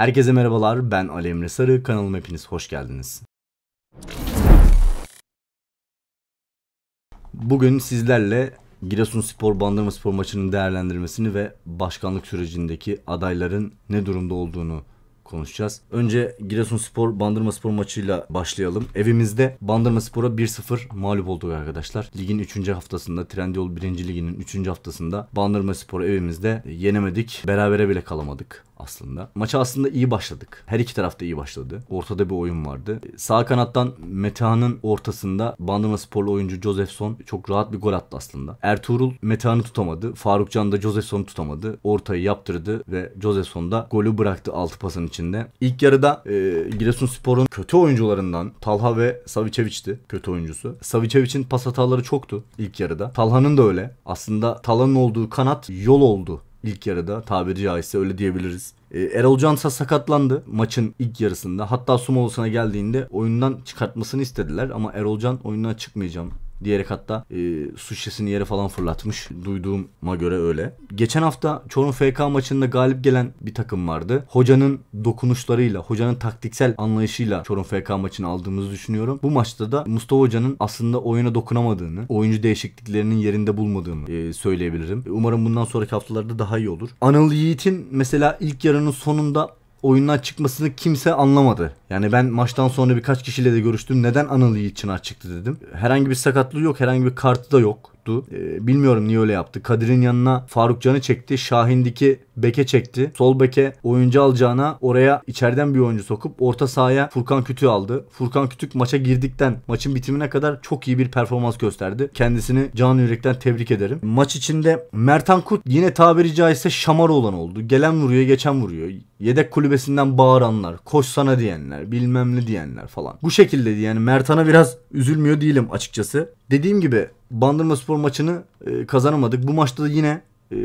Herkese merhabalar, ben Ali Emre Sarı, kanalıma hepiniz hoş geldiniz. Bugün sizlerle Giresun Spor Bandırma Spor maçının değerlendirmesini ve başkanlık sürecindeki adayların ne durumda olduğunu konuşacağız. Önce spor Bandırma Spor maçıyla başlayalım. Evimizde Bandırma Spor'a 1-0 mağlup olduk arkadaşlar. Ligin 3. haftasında Trendyol 1. Ligi'nin 3. haftasında Bandırma Spor'u evimizde yenemedik. Berabere bile kalamadık aslında. Maça aslında iyi başladık. Her iki tarafta iyi başladı. Ortada bir oyun vardı. Sağ kanattan Metehan'ın ortasında Bandırma Sporlu oyuncu Josephson çok rahat bir gol attı aslında. Ertuğrul Metehan'ı tutamadı. Faruk Can da Josephson'u tutamadı. Ortayı yaptırdı ve Josephson da golü bıraktı 6 pasın içinde. İlk yarıda e, Giresunspor'un kötü oyuncularından Talha ve Savicevic'ti kötü oyuncusu. Savicevic'in pas hataları çoktu ilk yarıda. Talha'nın da öyle. Aslında Talha'nın olduğu kanat yol oldu ilk yarıda tabiri caizse öyle diyebiliriz. E, Erol Cansa sakatlandı maçın ilk yarısında. Hatta Sumolus'una geldiğinde oyundan çıkartmasını istediler ama Erol Can oyundan çıkmayacağım diyerek hatta e, su şişesini yere falan fırlatmış. Duyduğuma göre öyle. Geçen hafta Çorum FK maçında galip gelen bir takım vardı. Hocanın dokunuşlarıyla, hocanın taktiksel anlayışıyla Çorum FK maçını aldığımızı düşünüyorum. Bu maçta da Mustafa Hoca'nın aslında oyuna dokunamadığını, oyuncu değişikliklerinin yerinde bulmadığını e, söyleyebilirim. Umarım bundan sonraki haftalarda daha iyi olur. Anıl Yiğit'in mesela ilk yarının sonunda oyundan çıkmasını kimse anlamadı. Yani ben maçtan sonra birkaç kişiyle de görüştüm. Neden Anıl için Çınar dedim. Herhangi bir sakatlığı yok. Herhangi bir kartı da yoktu. Ee, bilmiyorum niye öyle yaptı. Kadir'in yanına Faruk Can'ı çekti. Şahin'deki beke çekti. Sol beke oyuncu alacağına oraya içeriden bir oyuncu sokup orta sahaya Furkan Kütük aldı. Furkan Kütük maça girdikten maçın bitimine kadar çok iyi bir performans gösterdi. Kendisini can yürekten tebrik ederim. Maç içinde Mertan Kurt yine tabiri caizse şamar olan oldu. Gelen vuruyor geçen vuruyor. Yedek kulübesinden bağıranlar, koş sana diyenler, diyenler, bilmem ne diyenler falan. Bu şekilde yani Mertan'a biraz üzülmüyor değilim açıkçası. Dediğim gibi Bandırma Spor maçını e, kazanamadık. Bu maçta da yine e,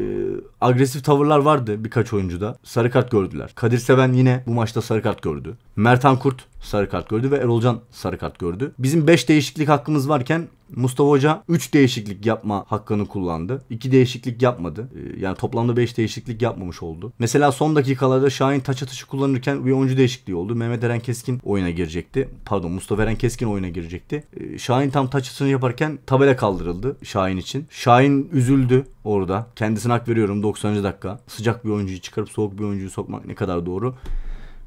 agresif tavırlar vardı birkaç oyuncuda. Sarı kart gördüler. Kadir Seven yine bu maçta sarı kart gördü. Mertan Kurt sarı kart gördü ve Erolcan sarı kart gördü. Bizim 5 değişiklik hakkımız varken Mustafa Hoca 3 değişiklik yapma hakkını kullandı. 2 değişiklik yapmadı. Ee, yani toplamda 5 değişiklik yapmamış oldu. Mesela son dakikalarda Şahin taç atışı kullanırken bir oyuncu değişikliği oldu. Mehmet Eren Keskin oyuna girecekti. Pardon Mustafa Eren Keskin oyuna girecekti. Ee, Şahin tam taç atışını yaparken tabela kaldırıldı Şahin için. Şahin üzüldü orada. Kendisine hak veriyorum 90. dakika. Sıcak bir oyuncuyu çıkarıp soğuk bir oyuncuyu sokmak ne kadar doğru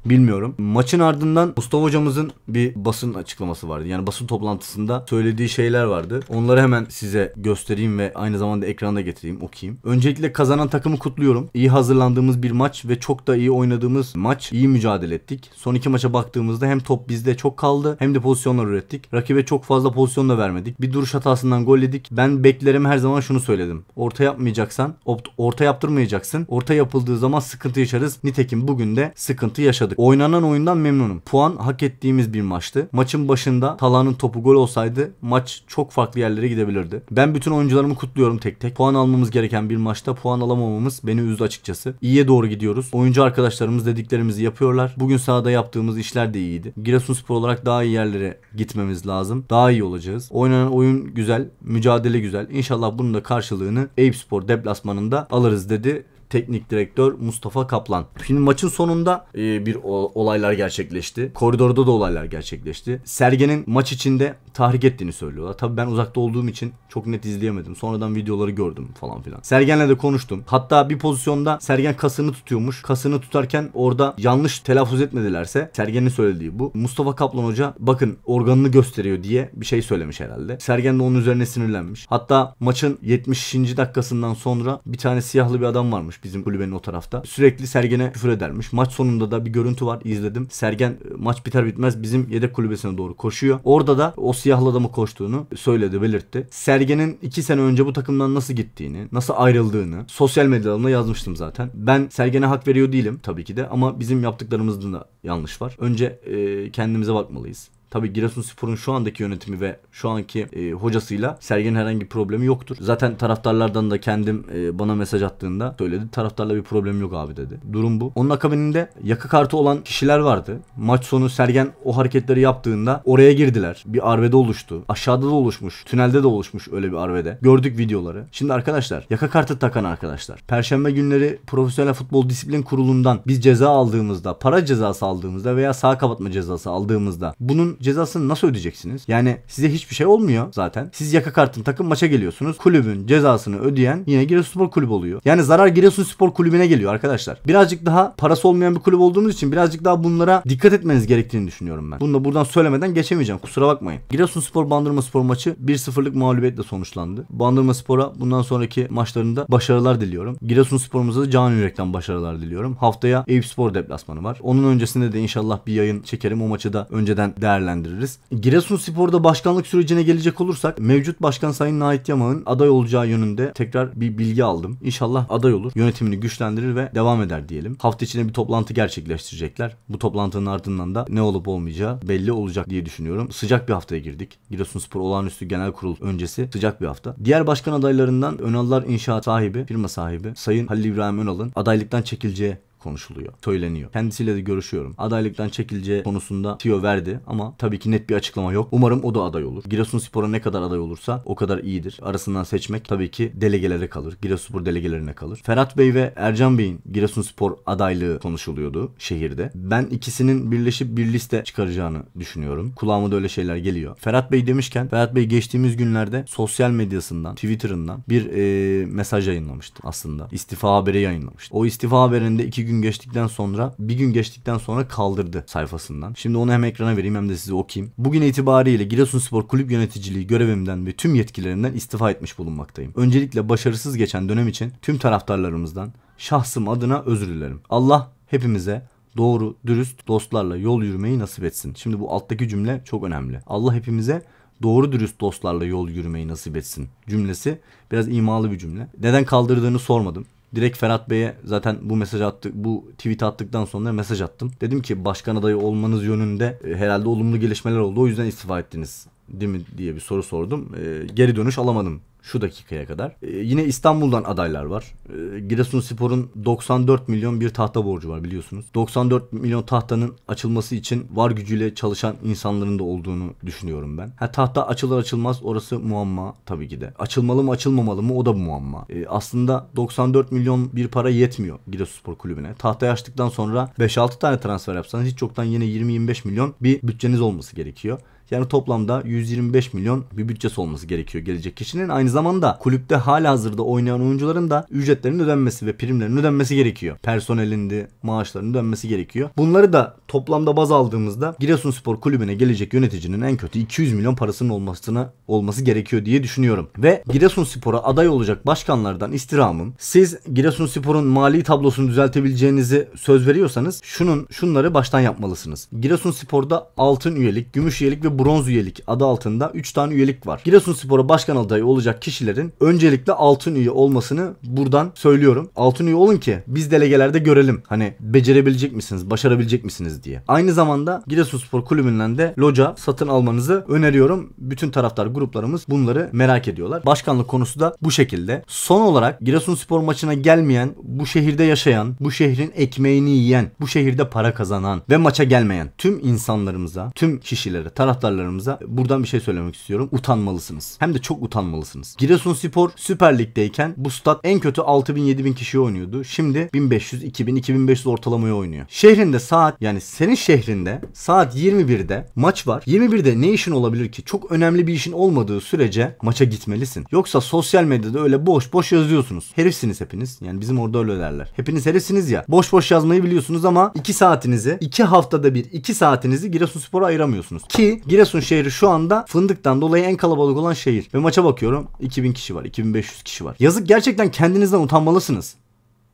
bilmiyorum. Maçın ardından Mustafa hocamızın bir basın açıklaması vardı. Yani basın toplantısında söylediği şeyler vardı. Onları hemen size göstereyim ve aynı zamanda ekranda getireyim, okuyayım. Öncelikle kazanan takımı kutluyorum. İyi hazırlandığımız bir maç ve çok da iyi oynadığımız maç. İyi mücadele ettik. Son iki maça baktığımızda hem top bizde çok kaldı hem de pozisyonlar ürettik. Rakibe çok fazla pozisyon da vermedik. Bir duruş hatasından gol yedik. Ben beklerime her zaman şunu söyledim. Orta yapmayacaksan, orta yaptırmayacaksın. Orta yapıldığı zaman sıkıntı yaşarız. Nitekim bugün de sıkıntı yaşadık yaşadık. Oynanan oyundan memnunum. Puan hak ettiğimiz bir maçtı. Maçın başında Talan'ın topu gol olsaydı maç çok farklı yerlere gidebilirdi. Ben bütün oyuncularımı kutluyorum tek tek. Puan almamız gereken bir maçta puan alamamamız beni üzdü açıkçası. İyiye doğru gidiyoruz. Oyuncu arkadaşlarımız dediklerimizi yapıyorlar. Bugün sahada yaptığımız işler de iyiydi. Giresunspor olarak daha iyi yerlere gitmemiz lazım. Daha iyi olacağız. Oynanan oyun güzel, mücadele güzel. İnşallah bunun da karşılığını Eyüp Spor deplasmanında alırız dedi teknik direktör Mustafa Kaplan. Şimdi maçın sonunda e, bir olaylar gerçekleşti. Koridorda da olaylar gerçekleşti. Sergen'in maç içinde tahrik ettiğini söylüyorlar. Tabii ben uzakta olduğum için çok net izleyemedim. Sonradan videoları gördüm falan filan. Sergen'le de konuştum. Hatta bir pozisyonda Sergen kasını tutuyormuş. Kasını tutarken orada yanlış telaffuz etmedilerse Sergen'in söylediği bu. Mustafa Kaplan Hoca bakın organını gösteriyor diye bir şey söylemiş herhalde. Sergen de onun üzerine sinirlenmiş. Hatta maçın 70. dakikasından sonra bir tane siyahlı bir adam varmış bizim kulübenin o tarafta. Sürekli Sergen'e küfür edermiş. Maç sonunda da bir görüntü var izledim. Sergen maç biter bitmez bizim yedek kulübesine doğru koşuyor. Orada da o Siyahlı adamı koştuğunu söyledi, belirtti. Sergen'in 2 sene önce bu takımdan nasıl gittiğini, nasıl ayrıldığını sosyal medyalarımda yazmıştım zaten. Ben Sergen'e hak veriyor değilim tabii ki de ama bizim yaptıklarımızda da yanlış var. Önce e, kendimize bakmalıyız. Tabi Giresunspor'un şu andaki yönetimi ve şu anki e, hocasıyla Sergen herhangi bir problemi yoktur. Zaten taraftarlardan da kendim e, bana mesaj attığında söyledi. Taraftarla bir problem yok abi dedi. Durum bu. Onun akabininde yakı kartı olan kişiler vardı. Maç sonu Sergen o hareketleri yaptığında oraya girdiler. Bir arvede oluştu. Aşağıda da oluşmuş. Tünelde de oluşmuş öyle bir arvede. Gördük videoları. Şimdi arkadaşlar yaka kartı takan arkadaşlar. Perşembe günleri Profesyonel Futbol Disiplin Kurulu'ndan biz ceza aldığımızda, para cezası aldığımızda veya sağ kapatma cezası aldığımızda bunun cezasını nasıl ödeyeceksiniz? Yani size hiçbir şey olmuyor zaten. Siz yaka kartın takım maça geliyorsunuz. Kulübün cezasını ödeyen yine Giresunspor kulübü oluyor. Yani zarar Giresunspor kulübüne geliyor arkadaşlar. Birazcık daha parası olmayan bir kulüp olduğumuz için birazcık daha bunlara dikkat etmeniz gerektiğini düşünüyorum ben. Bunu da buradan söylemeden geçemeyeceğim. Kusura bakmayın. Giresunspor Bandırma Spor maçı 1-0'lık mağlubiyetle sonuçlandı. Bandırma Spor'a bundan sonraki maçlarında başarılar diliyorum. Giresunspor'umuza da can yürekten başarılar diliyorum. Haftaya Eyüp Spor deplasmanı var. Onun öncesinde de inşallah bir yayın çekerim. O maçı da önceden değerlendirelim değerlendiririz. Giresun başkanlık sürecine gelecek olursak mevcut başkan Sayın Nait Yaman'ın aday olacağı yönünde tekrar bir bilgi aldım. İnşallah aday olur. Yönetimini güçlendirir ve devam eder diyelim. Hafta içinde bir toplantı gerçekleştirecekler. Bu toplantının ardından da ne olup olmayacağı belli olacak diye düşünüyorum. Sıcak bir haftaya girdik. Giresunspor olağanüstü genel kurul öncesi sıcak bir hafta. Diğer başkan adaylarından Önallar İnşaat sahibi, firma sahibi Sayın Halil İbrahim Önal'ın adaylıktan çekileceği konuşuluyor, söyleniyor. Kendisiyle de görüşüyorum. Adaylıktan çekileceği konusunda tüyo verdi ama tabii ki net bir açıklama yok. Umarım o da aday olur. Giresunspor'a ne kadar aday olursa o kadar iyidir. Arasından seçmek tabii ki delegelere kalır. Giresunspor delegelerine kalır. Ferhat Bey ve Ercan Bey'in Giresunspor adaylığı konuşuluyordu şehirde. Ben ikisinin birleşip bir liste çıkaracağını düşünüyorum. Kulağıma da öyle şeyler geliyor. Ferhat Bey demişken Ferhat Bey geçtiğimiz günlerde sosyal medyasından, Twitter'ından bir e, mesaj yayınlamıştı aslında. İstifa haberi yayınlamıştı. O istifa haberinde iki gün geçtikten sonra bir gün geçtikten sonra kaldırdı sayfasından. Şimdi onu hem ekrana vereyim hem de size okuyayım. Bugün itibariyle Giresunspor kulüp yöneticiliği görevimden ve tüm yetkilerimden istifa etmiş bulunmaktayım. Öncelikle başarısız geçen dönem için tüm taraftarlarımızdan şahsım adına özür dilerim. Allah hepimize doğru, dürüst dostlarla yol yürümeyi nasip etsin. Şimdi bu alttaki cümle çok önemli. Allah hepimize doğru dürüst dostlarla yol yürümeyi nasip etsin cümlesi biraz imalı bir cümle. Neden kaldırdığını sormadım direkt Ferhat Bey'e zaten bu mesaj attık, bu tweet attıktan sonra mesaj attım. Dedim ki başkan adayı olmanız yönünde e, herhalde olumlu gelişmeler oldu. O yüzden istifa ettiniz değil mi diye bir soru sordum. E, geri dönüş alamadım şu dakikaya kadar. E, yine İstanbul'dan adaylar var. E, Giresunspor'un 94 milyon bir tahta borcu var biliyorsunuz. 94 milyon tahtanın açılması için var gücüyle çalışan insanların da olduğunu düşünüyorum ben. Ha tahta açılır açılmaz orası muamma tabii ki de. Açılmalı mı açılmamalı mı o da muamma. E, aslında 94 milyon bir para yetmiyor Giresunspor kulübüne. Tahtayı açtıktan sonra 5-6 tane transfer yapsanız hiç çoktan yine 20-25 milyon bir bütçeniz olması gerekiyor. Yani toplamda 125 milyon bir bütçesi olması gerekiyor gelecek kişinin. Aynı zamanda kulüpte hala hazırda oynayan oyuncuların da ücretlerinin ödenmesi ve primlerin ödenmesi gerekiyor. Personelinde maaşlarının ödenmesi gerekiyor. Bunları da toplamda baz aldığımızda Giresunspor kulübüne gelecek yöneticinin en kötü 200 milyon parasının olmasına olması gerekiyor diye düşünüyorum. Ve Giresunspor'a aday olacak başkanlardan istirhamım. Siz Giresunspor'un mali tablosunu düzeltebileceğinizi söz veriyorsanız şunun şunları baştan yapmalısınız. Giresunspor'da altın üyelik, gümüş üyelik ve bronz üyelik adı altında 3 tane üyelik var. Giresun Spor'a başkan adayı olacak kişilerin öncelikle altın üye olmasını buradan söylüyorum. Altın üye olun ki biz delegelerde görelim. Hani becerebilecek misiniz, başarabilecek misiniz diye. Aynı zamanda Giresun Spor kulübünden de loca satın almanızı öneriyorum. Bütün taraftar gruplarımız bunları merak ediyorlar. Başkanlık konusu da bu şekilde. Son olarak Giresun Spor maçına gelmeyen, bu şehirde yaşayan, bu şehrin ekmeğini yiyen, bu şehirde para kazanan ve maça gelmeyen tüm insanlarımıza, tüm kişilere, taraftar taraftarlarımıza buradan bir şey söylemek istiyorum. Utanmalısınız. Hem de çok utanmalısınız. Giresunspor Süper Lig'deyken bu stat en kötü 6 bin 7 bin kişi oynuyordu. Şimdi 1500, 2000, 2500 ortalamaya oynuyor. Şehrinde saat yani senin şehrinde saat 21'de maç var. 21'de ne işin olabilir ki? Çok önemli bir işin olmadığı sürece maça gitmelisin. Yoksa sosyal medyada öyle boş boş yazıyorsunuz. Herifsiniz hepiniz. Yani bizim orada öyle derler. Hepiniz herifsiniz ya. Boş boş yazmayı biliyorsunuz ama 2 saatinizi 2 haftada bir 2 saatinizi Spor'a ayıramıyorsunuz. Ki Giresunspor Giresun şehri şu anda fındıktan dolayı en kalabalık olan şehir. Ve maça bakıyorum 2000 kişi var, 2500 kişi var. Yazık gerçekten kendinizden utanmalısınız.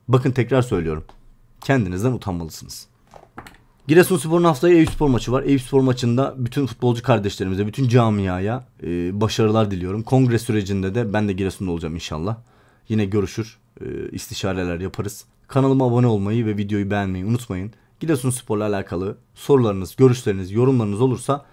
Bakın tekrar söylüyorum. Kendinizden utanmalısınız. Giresun Giresunspor'un haftaya Eyüpspor maçı var. Eyüpspor maçında bütün futbolcu kardeşlerimize, bütün camiaya e, başarılar diliyorum. Kongre sürecinde de ben de Giresun'da olacağım inşallah. Yine görüşür, e, istişareler yaparız. Kanalıma abone olmayı ve videoyu beğenmeyi unutmayın. Giresun Spor'la alakalı sorularınız, görüşleriniz, yorumlarınız olursa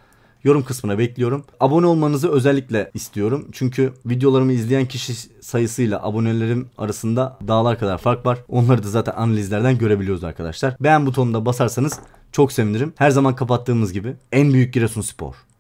yorum kısmına bekliyorum. Abone olmanızı özellikle istiyorum. Çünkü videolarımı izleyen kişi sayısıyla abonelerim arasında dağlar kadar fark var. Onları da zaten analizlerden görebiliyoruz arkadaşlar. Beğen butonuna basarsanız çok sevinirim. Her zaman kapattığımız gibi en büyük Giresun Spor.